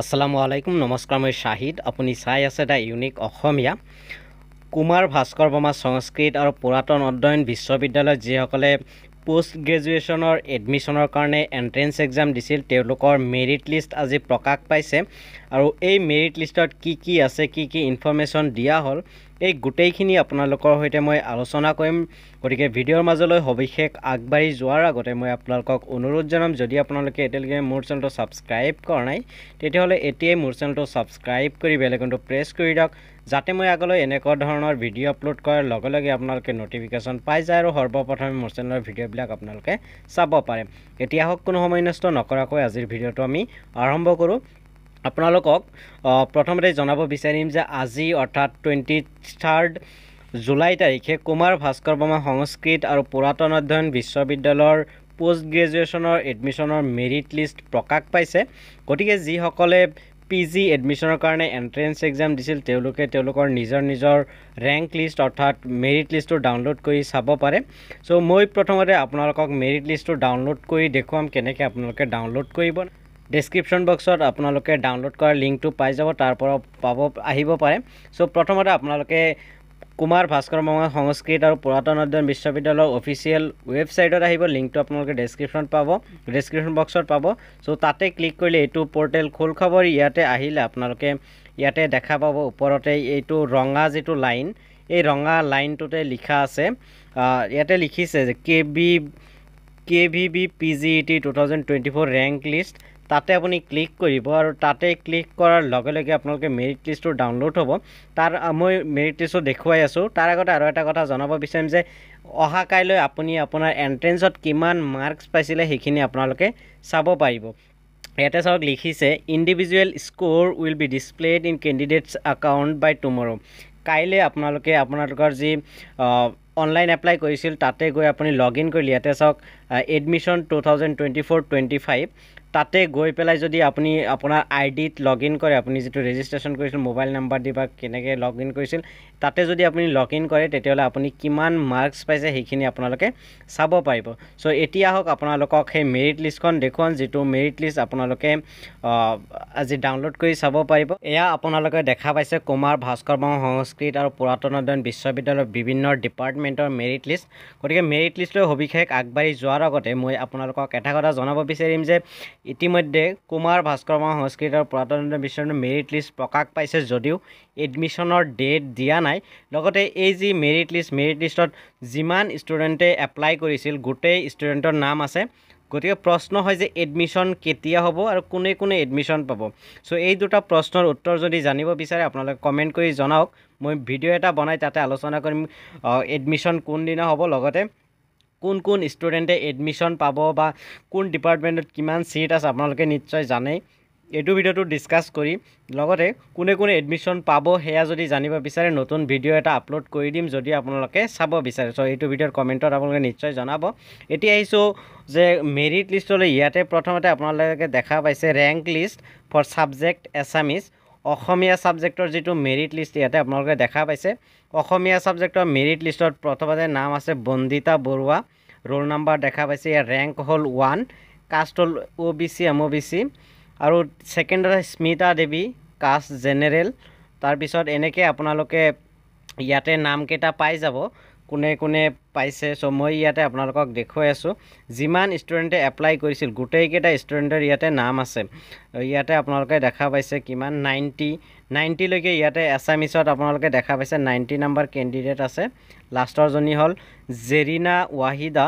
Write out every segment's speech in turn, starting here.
আসসালামু আলাইকুম নমস্কাৰ মই শ্বাহিদ আপুনি চাই আছে দ্য ইউনিক অসমীয়া কুমাৰ ভাস্কৰ বৰ্মা সংস্কৃত আৰু পুৰাতন অধ্যয়ন বিশ্ববিদ্যালয়ত যিসকলে পোষ্ট গ্ৰেজুৱেশ্যনৰ এডমিশ্যনৰ কাৰণে এণ্ট্ৰেঞ্চ এক্সাম দিছিল তেওঁলোকৰ মেৰিট লিষ্ট আজি প্ৰকাশ পাইছে আৰু এই মেৰিট লিষ্টত কি কি আছে কি কি ইনফৰ্মেশ্যন দিয়া হ'ল এই গোটেইখিনি আপোনালোকৰ সৈতে মই আলোচনা কৰিম গতিকে ভিডিঅ'ৰ মাজলৈ সবিশেষ আগবাঢ়ি যোৱাৰ আগতে মই আপোনালোকক অনুৰোধ জনাম যদি আপোনালোকে এতিয়ালৈকে মোৰ চেনেলটো ছাবস্ক্ৰাইব কৰা নাই তেতিয়াহ'লে এতিয়াই মোৰ চেনেলটো ছাবস্ক্ৰাইব কৰি বেলেগনটো প্ৰেছ কৰি দিয়ক যাতে মই আগলৈ এনেকুৱা ধৰণৰ ভিডিঅ' আপলোড কৰাৰ লগে লগে আপোনালোকে ন'টিফিকেশ্যন পাই যায় আৰু সৰ্বপ্ৰথমে মোৰ চেনেলৰ ভিডিঅ'বিলাক আপোনালোকে চাব পাৰে এতিয়া হওক কোনো সময় নষ্ট নকৰাকৈ আজিৰ ভিডিঅ'টো আমি আৰম্ভ কৰোঁ আপোনালোকক প্ৰথমতে জনাব বিচাৰিম যে আজি অৰ্থাৎ টুৱেণ্টি থাৰ্ড জুলাই তাৰিখে কুমাৰ ভাস্কৰ বৰ্মা সংস্কৃত আৰু পুৰাতন অধ্যয়ন বিশ্ববিদ্যালয়ৰ পষ্ট গ্ৰেজুৱেশ্যনৰ এডমিশ্যনৰ মেৰিট লিষ্ট প্ৰকাশ পাইছে গতিকে যিসকলে পি জি এডমিশ্যনৰ কাৰণে এণ্ট্ৰেঞ্চ এক্সাম দিছিল তেওঁলোকে তেওঁলোকৰ নিজৰ নিজৰ ৰেংক লিষ্ট অৰ্থাৎ মেৰিট লিষ্টটো ডাউনলোড কৰি চাব পাৰে চ' মই প্ৰথমতে আপোনালোকক মেৰিট লিষ্টটো ডাউনলোড কৰি দেখুৱাম কেনেকৈ আপোনালোকে ডাউনলোড কৰিব ডেসক্ৰিপশন বক্সত আপনাদেৰ ডাউনলোড কৰাৰ লিঙ্কটি পাই যাব তাৰপৰ পাব পাৰে সো প্রথমতে আপনাদের কুমার ভাস্কর বঙ্গ সংস্কৃত আর পুরাতন অধ্যয়ন বিশ্ববিদ্যালয় অফিসিয়াল ওয়েবসাইটত আহিব লিঙ্কটি আপনাদের ডেসক্রিপশন পাব ডেসক্রিপশন বক্সত পাব সো তাতে ক্লিক করলে এই পোর্টেল খোল খবর ইয়াতে আহিলে আপনাদের ইয়াতে দেখা পাব উপরতে এই রঙা যে লাইন এই রঙা লাইনটোতে লিখা আছে ইয়াতে লিখিছে যে K B K V B P G E T two thousand twenty four rank list তাতে আপুনি ক্লিক কৰিব আৰু তাতে ক্লিক কৰাৰ লগে লগে আপোনালোকে মেৰিট লিষ্টটো ডাউনলোড হব তাৰ মই মেৰিট লিষ্টটো দেখুৱাই আছোঁ তাৰ আগতে আৰু এটা কথা জনাব বিচাৰিম যে অহা কাইলৈ আপুনি আপোনাৰ এন্ট্ৰেন্সত কিমান মাৰ্কস পাইছিলে সেইখিনি আপোনালোকে চাব পাৰিব। ইয়াতে চাওক লিখিছে individual score will be displayed in candidates account by tomorrow' কাইলৈ আপোনালোকে আপোনালোকৰ যি অনলাইন এপ্লাই কৰিছিল তাতে গৈ আপুনি লগ ইন কৰিলে ইয়াতে চাওক admission two thousand twenty four twenty five তাতে গৈ পেলাই যদি আপুনি আপোনাৰ আই ডিত লগ ইন কৰে আপুনি যিটো ৰেজিষ্ট্ৰেশ্যন কৰিছিল মোবাইল নাম্বাৰ দি বা কেনেকৈ লগ ইন কৰিছিল তাতে যদি আপুনি লগ ইন কৰে তেতিয়াহ'লে আপুনি কিমান মাৰ্কছ পাইছে সেইখিনি আপোনালোকে চাব পাৰিব চ' এতিয়া হওক আপোনালোকক সেই মেৰিট লিষ্টখন দেখুৱাওঁ যিটো মেৰিট লিষ্ট আপোনালোকে আজি ডাউনলোড কৰি চাব পাৰিব এয়া আপোনালোকে দেখা পাইছে কুমাৰ ভাস্কৰ ভাস্কৰ্ম সংস্কৃত আৰু পুৰাতন অধ্যয়ন বিশ্ববিদ্যালয়ৰ বিভিন্ন ডিপাৰ্টমেণ্টৰ মেৰিট লিষ্ট গতিকে মেৰিট লিষ্টলৈ সবিশেষ আগবাঢ়ি যোৱাৰ আগতে মই আপোনালোকক এটা কথা জনাব বিচাৰিম যে ইতিমধ্যে কুমাৰ ভাস্কৰমা সংস্কৃত আৰু পুৰাতন বিশ্বৰ মেৰিট লিষ্ট প্ৰকাশ পাইছে যদিও এডমিশ্যনৰ ডেট দিয়া নাই লগতে এই যি মেৰিট লিষ্ট মেৰিট লিষ্টত যিমান ষ্টুডেণ্টে এপ্লাই কৰিছিল গোটেই ষ্টুডেণ্টৰ নাম আছে গতিকে প্ৰশ্ন হয় যে এডমিশ্যন কেতিয়া হ'ব আৰু কোনে কোনে এডমিশ্যন পাব চ' এই দুটা প্ৰশ্নৰ উত্তৰ যদি জানিব বিচাৰে আপোনালোকে কমেণ্ট কৰি জনাওক মই ভিডিঅ' এটা বনাই তাতে আলোচনা কৰিম এডমিশ্যন কোনদিনা হ'ব লগতে কোন কোন ষ্টুডেণ্টে এডমিশ্যন পাব বা কোন ডিপাৰ্টমেণ্টত কিমান ছিট আছে আপোনালোকে নিশ্চয় জানেই এইটো ভিডিঅ'টো ডিছকাছ কৰি লগতে কোনে কোনে এডমিশ্যন পাব সেয়া যদি জানিব বিচাৰে নতুন ভিডিঅ' এটা আপলোড কৰি দিম যদি আপোনালোকে চাব বিচাৰে চ' এইটো ভিডিঅ'ৰ কমেণ্টত আপোনালোকে নিশ্চয় জনাব এতিয়া আহিছোঁ যে মেৰিট লিষ্টলৈ ইয়াতে প্ৰথমতে আপোনালোকে দেখা পাইছে rank list for subject Assamese Asamiya ছাবজেক্টৰ যিটো মেৰিট লিষ্ট ইয়াতে আপোনালোকে দেখা পাইছে অসমীয়া ছাবজেক্টৰ মেৰিট লিষ্টত প্ৰথমতে নাম আছে বন্দিতা বৰুৱা ৰোল নাম্বাৰ দেখা পাইছে ইয়াৰ ৰেংক হ'ল ওৱান কাষ্ট হ'ল O' B C M O' B C আৰু second Smita Devi caste general তাৰপিছত এনেকৈ আপোনালোকে ইয়াতে নামকেইটা পাই যাব কোনে কোনে পাইছে চ' মই ইয়াতে আপোনালোকক দেখুৱাই আছোঁ যিমান ষ্টুডেণ্টে এপ্লাই কৰিছিল গোটেইকেইটা ষ্টুডেণ্টৰ ইয়াতে নাম আছে ইয়াতে আপোনালোকে দেখা পাইছে কিমান নাইণ্টি নাইণ্টিলৈকে ইয়াতে এছামিছত আপোনালোকে দেখা পাইছে নাইণ্টি নাম্বাৰ কেণ্ডিডেট আছে লাষ্টৰজনী হ'ল জেৰিনা ৱাহিদা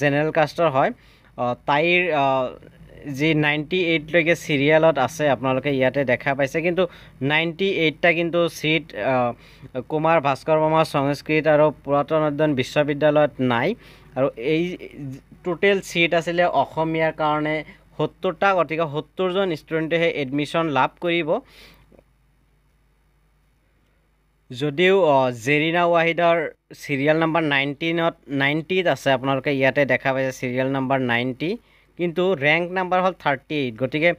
জেনেৰেল কাষ্টৰ হয় তাইৰ যি নাইণ্টি এইটলৈকে চিৰিয়েলত আছে আপোনালোকে ইয়াতে দেখা পাইছে কিন্তু নাইণ্টি এইটটা কিন্তু চিট কুমাৰ ভাস্কৰ বৰ্মা সংস্কৃত আৰু পুৰাতন অধ্যয়ন বিশ্ববিদ্যালয়ত নাই আৰু এই টোটেল চিট আছিলে অসমীয়াৰ কাৰণে সত্তৰটা গতিকে সত্তৰজন ষ্টুডেণ্টেহে এডমিশ্যন লাভ কৰিব যদিও জেৰিনা ৱাহিদৰ চিৰিয়েল নম্বৰ নাইণ্টিনত নাইণ্টিত আছে আপোনালোকে ইয়াতে দেখা পাইছে চিৰিয়েল নম্বৰ নাইণ্টি কিন্তু ৰেংক নাম্বাৰ হ'ল থাৰ্টি এইট গতিকে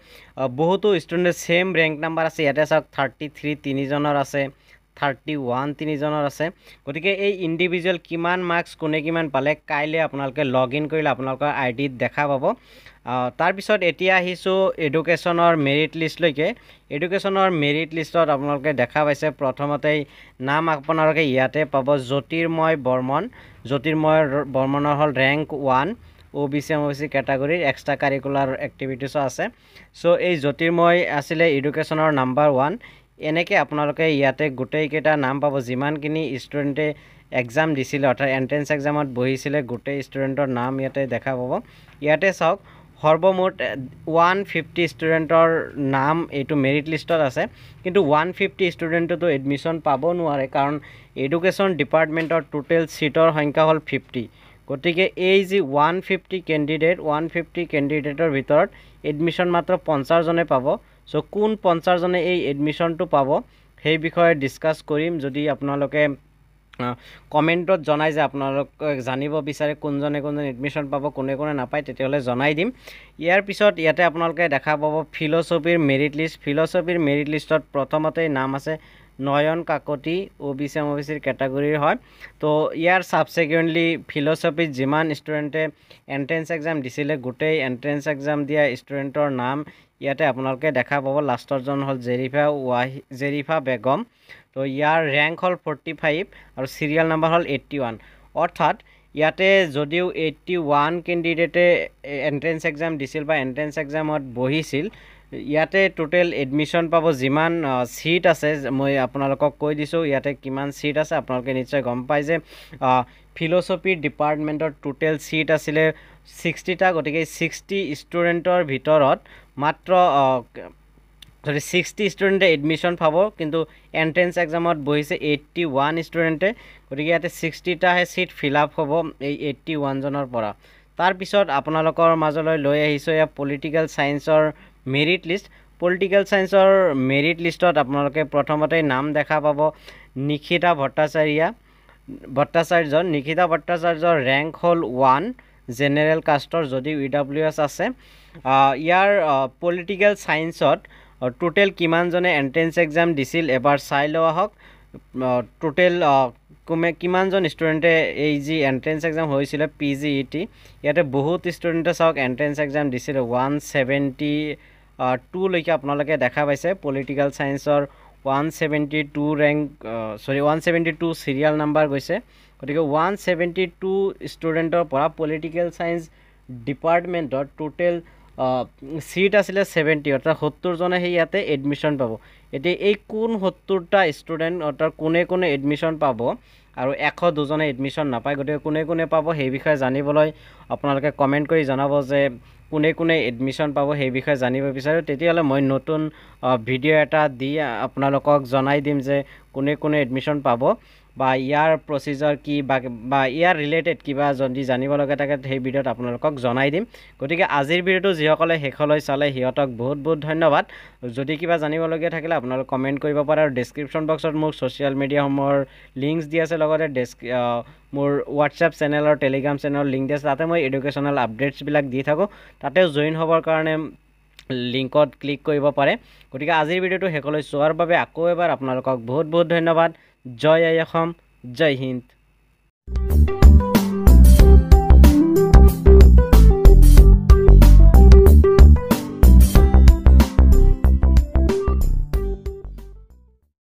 বহুতো ষ্টুডেণ্টে ছেম ৰেংক নাম্বাৰ আছে ইয়াতে চাওক থাৰ্টি থ্ৰী তিনিজনৰ আছে থাৰ্টি ওৱান তিনিজনৰ আছে গতিকে এই ইণ্ডিভিজুৱেল কিমান মাৰ্কছ কোনে কিমান পালে কাইলৈ আপোনালোকে লগ ইন কৰিলে আপোনালোকৰ আই ডিত দেখা পাব তাৰপিছত এতিয়া আহিছোঁ এডুকেশ্যনৰ মেৰিট লিষ্টলৈকে এডুকেশ্যনৰ মেৰিট লিষ্টত আপোনালোকে দেখা পাইছে প্ৰথমতেই নাম আপোনালোকে ইয়াতে পাব জ্যোতিৰ্ময় বৰ্মন জ্যোতিৰ্ময় বৰ্মনৰ হ'ল ৰেংক ওৱান ওবিসি এমওবিসি ক্যাটাগরির এক্সট্রা কারিকুলার অ্যাক্টিভিটিসও আছে সো এই জ্যোতির্ময় আসলে এডুকেশনের নাম্বার ওয়ান এনেকে আপনাদের ইয়াতে গোটেকটা নাম পাব যিমানখিনি স্টুডেন্টে এক্সাম দিছিল অর্থাৎ এন্ট্রেন্স এক্সামত বহিছিলে গোটেই স্টুডেন্টর নাম ইয়াতে দেখা পাব ইয়াতে সব সর্বমুঠ ওয়ান ফিফটি স্টুডেন্টর নাম এই মেরিট লিষ্টত আছে কিন্তু ওয়ান ফিফটি স্টুডেন্টতো এডমিশন পাব নয় কারণ এডুকেশন ডিপার্টমেন্টর টোটেল সিটর সংখ্যা হল ফিফটি গতিকে এই যি one fifty candidate one fifty কেণ্ডিডেটৰ ভিতৰত এডমিশ্যন মাত্ৰ পঞ্চাছজনে পাব চ' কোন পঞ্চাছজনে এই এডমিশ্যনটো পাব সেই বিষয়ে ডিছকাছ কৰিম যদি আপোনালোকে কমেণ্টত জনাই যে আপোনালোকে জানিব বিচাৰে কোনজনে কোনজনে এডমিশ্যন পাব কোনে কোনে নাপায় তেতিয়াহ'লে জনাই দিম ইয়াৰ পিছত ইয়াতে আপোনালোকে দেখা পাব ফিলচফিৰ মেৰিট লিষ্ট ফিলচফিৰ মেৰিট লিষ্টত প্ৰথমতেই নাম আছে Nayan Kakati O B C M O B সির ক্যাটাগরির হয় তো ইয়ার সাবসেকুয়েন্টলি ফিলসফির যান স্টুডেন্টে এন্ট্রেন্স এক্সাম দিছিলে গোটেই এন্ট্রেন্স এক্সাম দিয়া স্টুডেন্টর নাম ইয়াতে আপনাদের দেখা পাব লাস্টরজন হল জেরিফা ওয়াহ জেরিফা বেগম তো ইয়ার র্যাঙ্ক হল ফর্টি ফাইভ আর সিরিয়াল নাম্বার হল এইট্টি ওয়ান অর্থাৎ ইয়াতে যদিও এইট্টি ওয়ান ক্যান্ডিডেটে এন্ট্রেন্স এক্সাম দিছিল বা এন্ট্রেন্স এক্সামত বহিছিল ইয়াতে টোটেল এডমিশ্যন পাব যিমান ছিট আছে মই আপোনালোকক কৈ দিছোঁ ইয়াতে কিমান ছিট আছে আপোনালোকে নিশ্চয় গম পাই যে ফিলচফিৰ ডিপাৰ্টমেণ্টৰ টোটেল ছিট আছিলে ছিক্সটিটা গতিকে ছিক্সটি ষ্টুডেণ্টৰ ভিতৰত মাত্ৰ যদি ছিক্সটি ষ্টুডেণ্টে এডমিশ্যন পাব কিন্তু এণ্ট্ৰেঞ্চ এক্সামত বহিছে এইট্টি ওৱান ষ্টুডেণ্টে গতিকে ইয়াতে ছিক্সটিটাহে ছিট ফিল আপ হ'ব এই এইট্টি ওৱানজনৰ পৰা তাৰপিছত আপোনালোকৰ মাজলৈ লৈ আহিছোঁ ইয়াত পলিটিকেল ছায়েন্সৰ মেৰিট লিষ্ট পলিটিকেল চায়েন্সৰ মেৰিট লিষ্টত আপোনালোকে প্ৰথমতে নাম দেখা পাব নিশিতা ভট্টাচাৰ্যা ভট্টাচাৰ্য নিশিতা ভট্টাচাৰ্যৰ ৰেংক হ'ল ওৱান জেনেৰেল কাষ্টৰ যদি ইউ ডাব্লিউ এছ আছে ইয়াৰ পলিটিকেল চায়েন্সত টোটেল কিমানজনে এণ্ট্ৰেঞ্চ এক্সাম দিছিল এবাৰ চাই লোৱা হওক টোটেল কোনে কিমানজন ষ্টুডেণ্টে এই যি এণ্ট্ৰেঞ্চ এক্সাম হৈছিলে পি জি ই টি ইয়াতে বহুত ষ্টুডেণ্টে চাওক এণ্ট্ৰেঞ্চ এক্সাম দিছিলে ওৱান ছেভেণ্টি টু লৈকে আপোনালোকে দেখা পাইছে পলিটিকেল চায়েন্সৰ ওৱান ছেভেণ্টি টু ৰেংক চৰি one seventy two serial number গৈছে গতিকে ওৱান ছেভেণ্টি টু ষ্টুডেণ্টৰ পৰা পলিটিকেল চায়েন্স ডিপাৰ্টমেণ্টত টোটেল ছিট আছিলে ছেভেণ্টি অৰ্থাৎ সত্তৰজনে সেই ইয়াতে এডমিশ্যন পাব এতিয়া এই কোন সত্তৰটা ষ্টুডেণ্ট অৰ্থাৎ কোনে কোনে এডমিশ্যন পাব আৰু এশ দুজনে এডমিশ্যন নাপায় গতিকে কোনে কোনে পাব সেই বিষয়ে জানিবলৈ আপোনালোকে কমেণ্ট কৰি জনাব যে কোনে কোনে এডমিশ্যন পাব সেই বিষয়ে জানিব বিচাৰোঁ তেতিয়াহ'লে মই নতুন ভিডিঅ' এটা দি আপোনালোকক জনাই দিম যে কোনে কোনে এডমিশ্যন পাব বা ইয়াৰ প্ৰচিজাৰ কি বা ইয়াৰ ৰিলেটেড কিবা যদি জানিব লাগে তাকে সেই ভিডিঅ'ত আপোনালোকক জনাই দিম গতিকে আজিৰ ভিডিঅ'টো যিসকলে শেষলৈ চালে সিহঁতক বহুত বহুত ধন্যবাদ যদি কিবা জানিবলগীয়া থাকিলে আপোনালোক কমেণ্ট কৰিব পাৰে আৰু ডেছক্ৰিপশ্যন বক্সত মোৰ ছ'চিয়েল মিডিয়াসমূহৰ লিংকছ দি আছে লগতে ডেছ মোৰ হোৱাটছএপ চেনেলৰ টেলিগ্ৰাম চেনেলৰ লিংক দি আছে তাতে মই এডুকেশ্যনেল আপডেটছবিলাক দি থাকোঁ তাতেও জইন হ'বৰ কাৰণে লিংকত ক্লিক কৰিব পাৰে গতিকে আজিৰ ভিডিঅ'টো শেষলৈ চোৱাৰ বাবে আকৌ এবাৰ আপোনালোকক বহুত বহুত ধন্যবাদ জয় আই অসম জয় হিন্দ